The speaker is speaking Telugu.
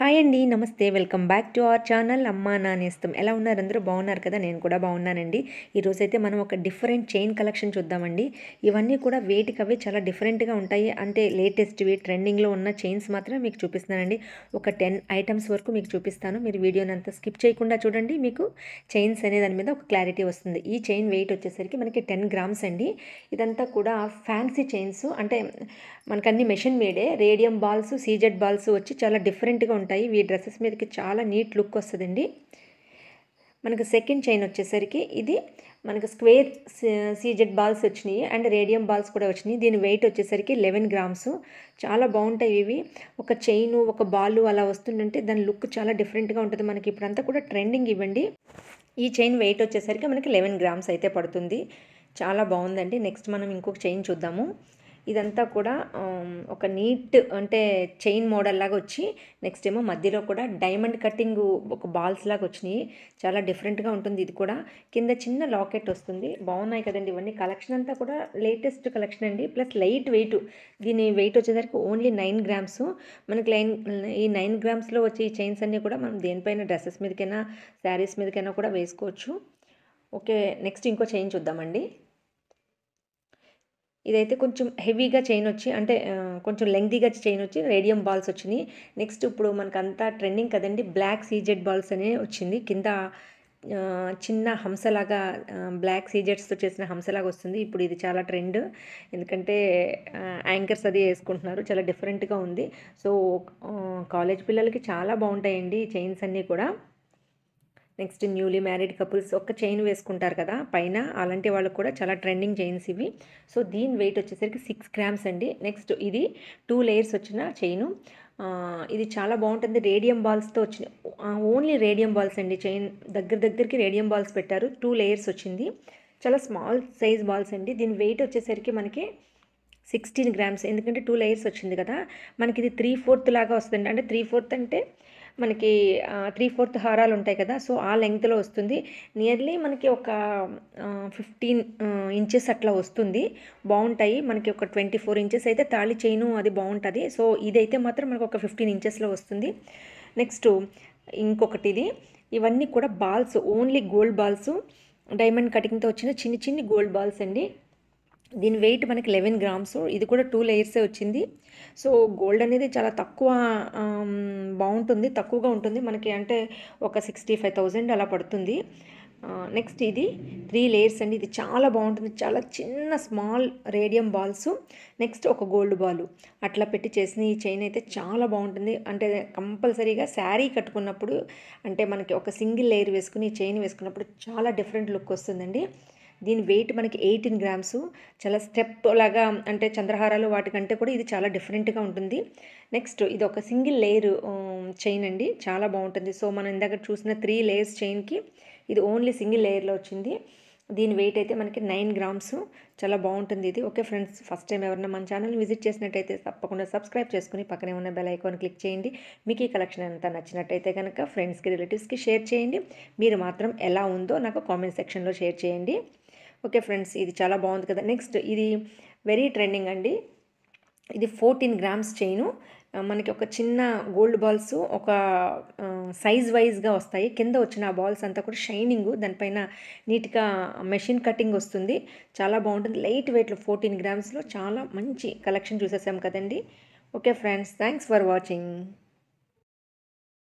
హాయ్ అండి నమస్తే welcome back to our channel అమ్మా నానేస్తం ఎలా ఉన్నారు అందరూ బాగున్నారు కదా నేను కూడా బాగున్నానండి ఈరోజైతే మనం ఒక డిఫరెంట్ చైన్ కలెక్షన్ చూద్దామండి ఇవన్నీ కూడా అవి చాలా డిఫరెంట్గా ఉంటాయి అంటే లేటెస్ట్వి ట్రెండింగ్లో ఉన్న చైన్స్ మాత్రం మీకు చూపిస్తానండి ఒక టెన్ ఐటమ్స్ వరకు మీకు చూపిస్తాను మీరు వీడియోని అంతా స్కిప్ చేయకుండా చూడండి మీకు చైన్స్ అనే దాని మీద ఒక క్లారిటీ వస్తుంది ఈ చైన్ వెయిట్ వచ్చేసరికి మనకి టెన్ గ్రామ్స్ అండి ఇదంతా కూడా ఫ్యాన్సీ చైన్స్ అంటే మనకన్నీ machine made radium balls CZ balls వచ్చి చాలా డిఫరెంట్గా ఉంటాయి ఈ డ్రెస్సెస్ మీదకి చాలా నీట్ లుక్ వస్తుందండి మనకు సెకండ్ చైన్ వచ్చేసరికి ఇది మనకు స్క్వేర్ సీజెడ్ బాల్స్ వచ్చినాయి అండ్ రేడియం బాల్స్ కూడా వచ్చినాయి దీని వెయిట్ వచ్చేసరికి లెవెన్ గ్రామ్స్ చాలా బాగుంటాయి ఇవి ఒక చైన్ ఒక బాల్ అలా వస్తుందంటే దాని లుక్ చాలా డిఫరెంట్గా ఉంటుంది మనకి ఇప్పుడంతా కూడా ట్రెండింగ్ ఇవ్వండి ఈ చైన్ వెయిట్ వచ్చేసరికి మనకి లెవెన్ గ్రామ్స్ అయితే పడుతుంది చాలా బాగుందండి నెక్స్ట్ మనం ఇంకొక చైన్ చూద్దాము ఇదంతా కూడా ఒక నీట్ అంటే చైన్ మోడల్ లాగా వచ్చి నెక్స్ట్ ఏమో మధ్యలో కూడా డైమండ్ కటింగ్ ఒక బాల్స్ లాగా వచ్చినాయి చాలా డిఫరెంట్గా ఉంటుంది ఇది కూడా కింద చిన్న లాకెట్ వస్తుంది బాగున్నాయి కదండి ఇవన్నీ కలెక్షన్ అంతా కూడా లేటెస్ట్ కలెక్షన్ అండి ప్లస్ లైట్ వెయిట్ దీని వెయిట్ వచ్చేసరికి ఓన్లీ నైన్ గ్రామ్స్ మనకి లైన్ ఈ నైన్ గ్రామ్స్లో వచ్చే ఈ చైన్స్ అన్నీ కూడా మనం దేనిపైన డ్రెస్సెస్ మీదకైనా శారీస్ మీదకైనా కూడా వేసుకోవచ్చు ఓకే నెక్స్ట్ ఇంకో చైన్ చూద్దామండి ఇదైతే కొంచెం హెవీగా చైన్ వచ్చి అంటే కొంచెం లెంగ్దీగా చైన్ వచ్చి రేడియం బాల్స్ వచ్చినాయి నెక్స్ట్ ఇప్పుడు మనకంతా ట్రెండింగ్ కదండి బ్లాక్ సీజెడ్ బాల్స్ అనే వచ్చింది కింద చిన్న హంసలాగా బ్లాక్ సీజెట్స్తో చేసిన హంసలాగా వస్తుంది ఇప్పుడు ఇది చాలా ట్రెండ్ ఎందుకంటే యాంకర్స్ అది వేసుకుంటున్నారు చాలా డిఫరెంట్గా ఉంది సో కాలేజ్ పిల్లలకి చాలా బాగుంటాయండి చైన్స్ అన్నీ కూడా నెక్స్ట్ న్యూలీ మ్యారీడ్ కపుల్స్ ఒక్క చైన్ వేసుకుంటారు కదా పైన అలాంటి వాళ్ళకు కూడా చాలా ట్రెండింగ్ చైన్స్ ఇవి సో దీని వెయిట్ వచ్చేసరికి సిక్స్ గ్రామ్స్ అండి నెక్స్ట్ ఇది టూ లేయర్స్ వచ్చిన చైను ఇది చాలా బాగుంటుంది రేడియం బాల్స్తో వచ్చిన ఓన్లీ రేడియం బాల్స్ అండి చైన్ దగ్గర దగ్గరికి రేడియం బాల్స్ పెట్టారు టూ లేయర్స్ వచ్చింది చాలా స్మాల్ సైజ్ బాల్స్ అండి దీని వెయిట్ వచ్చేసరికి మనకి సిక్స్టీన్ గ్రామ్స్ ఎందుకంటే టూ లేయర్స్ వచ్చింది కదా మనకి ఇది త్రీ ఫోర్త్ లాగా వస్తుంది అంటే త్రీ ఫోర్త్ అంటే మనకి త్రీ ఫోర్త్ హారాలు ఉంటాయి కదా సో ఆ లెంగ్త్లో వస్తుంది నియర్లీ మనకి ఒక ఫిఫ్టీన్ ఇంచెస్ అట్లా వస్తుంది బాగుంటాయి మనకి ఒక ట్వంటీ ఫోర్ ఇంచెస్ అయితే తాళి చైను అది బాగుంటుంది సో ఇదైతే మాత్రం మనకు ఒక ఫిఫ్టీన్ ఇంచెస్లో వస్తుంది నెక్స్ట్ ఇంకొకటి ఇది ఇవన్నీ కూడా balls only gold balls diamond కటింగ్తో వచ్చిన చిన్ని చిన్ని గోల్డ్ బాల్స్ అండి దీని వెయిట్ మనకి లెవెన్ గ్రామ్స్ ఇది కూడా టూ లేయర్సే వచ్చింది సో గోల్డ్ అనేది చాలా తక్కువ బాగుంటుంది తక్కువగా ఉంటుంది మనకి అంటే ఒక సిక్స్టీ ఫైవ్ థౌజండ్ అలా పడుతుంది నెక్స్ట్ ఇది త్రీ లేయర్స్ అండి ఇది చాలా బాగుంటుంది చాలా చిన్న స్మాల్ రేడియం బాల్స్ నెక్స్ట్ ఒక గోల్డ్ బాల్ అట్లా పెట్టి చేసిన ఈ చైన్ అయితే చాలా బాగుంటుంది అంటే కంపల్సరీగా శారీ కట్టుకున్నప్పుడు అంటే మనకి ఒక సింగిల్ లేయర్ వేసుకుని చైన్ వేసుకున్నప్పుడు చాలా డిఫరెంట్ లుక్ వస్తుందండి దీని వెయిట్ మనకి ఎయిటీన్ గ్రామ్స్ చాలా స్టెప్ లాగా అంటే చంద్రహారాలు వాటికంటే కూడా ఇది చాలా డిఫరెంట్గా ఉంటుంది నెక్స్ట్ ఇది ఒక సింగిల్ లేయర్ చైన్ అండి చాలా బాగుంటుంది సో మనం ఇందాక చూసిన త్రీ లేయర్స్ చైన్కి ఇది ఓన్లీ సింగిల్ లేయర్లో వచ్చింది దీని వెయిట్ అయితే మనకి నైన్ గ్రామ్స్ చాలా బాగుంటుంది ఇది ఓకే ఫ్రెండ్స్ ఫస్ట్ టైం ఎవరైనా మన ఛానల్ విజిట్ చేసినట్టయితే తప్పకుండా సబ్స్క్రైబ్ చేసుకుని పక్కనే ఉన్న బెల్ ఐకాన్ క్లిక్ చేయండి మీకు ఈ కలెక్షన్ అంతా నచ్చినట్టయితే కనుక ఫ్రెండ్స్కి రిలేటివ్స్కి షేర్ చేయండి మీరు మాత్రం ఎలా ఉందో నాకు కామెంట్ సెక్షన్లో షేర్ చేయండి ఓకే ఫ్రెండ్స్ ఇది చాలా బాగుంది కదా నెక్స్ట్ ఇది వెరీ ట్రెండింగ్ అండి ఇది ఫోర్టీన్ గ్రామ్స్ చైను మనకి ఒక చిన్న గోల్డ్ బాల్స్ ఒక సైజ్ వైజ్గా వస్తాయి కింద వచ్చిన ఆ బాల్స్ అంతా కూడా షైనింగ్ దానిపైన నీట్గా మెషిన్ కటింగ్ వస్తుంది చాలా బాగుంటుంది లైట్ వెయిట్లో ఫోర్టీన్ గ్రామ్స్లో చాలా మంచి కలెక్షన్ చూసేసాం కదండి okay friends thanks for watching